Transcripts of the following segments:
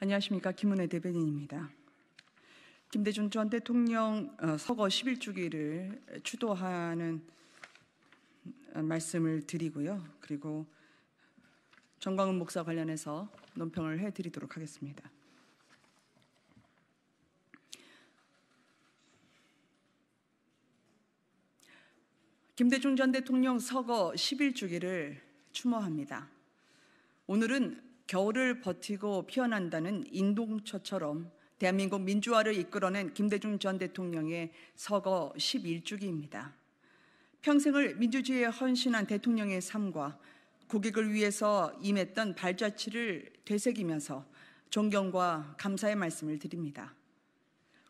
안녕하십니까 김은혜 대변인입니다. 김대중 전 대통령 어, 서거 11주기를 추도하는 어, 말씀을 드리고요. 그리고 정광훈 목사 관련해서 논평을 해드리도록 하겠습니다. 김대중 전 대통령 서거 11주기를 추모합니다. 오늘은 겨울을 버티고 피어난다는 인동초처럼 대한민국 민주화를 이끌어낸 김대중 전 대통령의 서거 11주기입니다. 평생을 민주주의에 헌신한 대통령의 삶과 국익을 위해서 임했던 발자취를 되새기면서 존경과 감사의 말씀을 드립니다.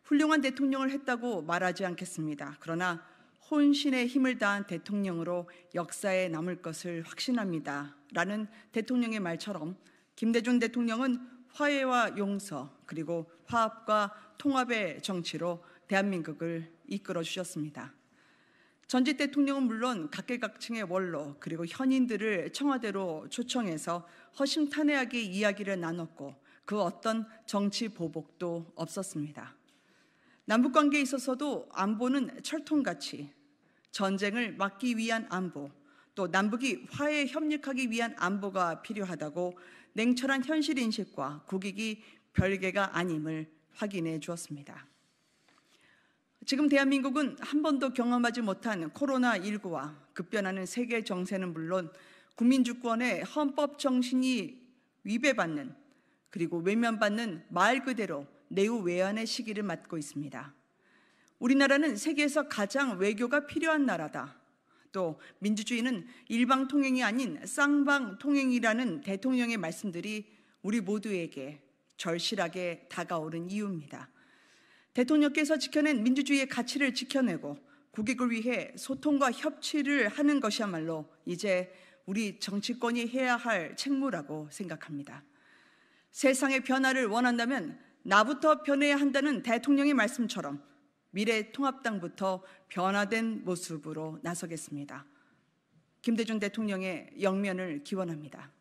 훌륭한 대통령을 했다고 말하지 않겠습니다. 그러나 혼신의 힘을 다한 대통령으로 역사에 남을 것을 확신합니다. 라는 대통령의 말처럼 김대중 대통령은 화해와 용서 그리고 화합과 통합의 정치로 대한민국을 이끌어 주셨습니다. 전직 대통령은 물론 각계각층의 원로 그리고 현인들을 청와대로 초청해서 허심탄회하게 이야기를 나눴고 그 어떤 정치 보복도 없었습니다. 남북 관계에 있어서도 안보는 철통같이 전쟁을 막기 위한 안보, 또 남북이 화해 협력하기 위한 안보가 필요하다고 냉철한 현실 인식과 국익이 별개가 아님을 확인해 주었습니다. 지금 대한민국은 한 번도 경험하지 못한 코로나19와 급변하는 세계 정세는 물론 국민주권의 헌법 정신이 위배받는 그리고 외면받는 말 그대로 내후 외환의 시기를 맞고 있습니다. 우리나라는 세계에서 가장 외교가 필요한 나라다. 또 민주주의는 일방 통행이 아닌 쌍방 통행이라는 대통령의 말씀들이 우리 모두에게 절실하게 다가오는 이유입니다. 대통령께서 지켜낸 민주주의의 가치를 지켜내고 국익을 위해 소통과 협치를 하는 것이야말로 이제 우리 정치권이 해야 할 책무라고 생각합니다. 세상의 변화를 원한다면 나부터 변해야 한다는 대통령의 말씀처럼 미래통합당부터 변화된 모습으로 나서겠습니다. 김대중 대통령의 영면을 기원합니다.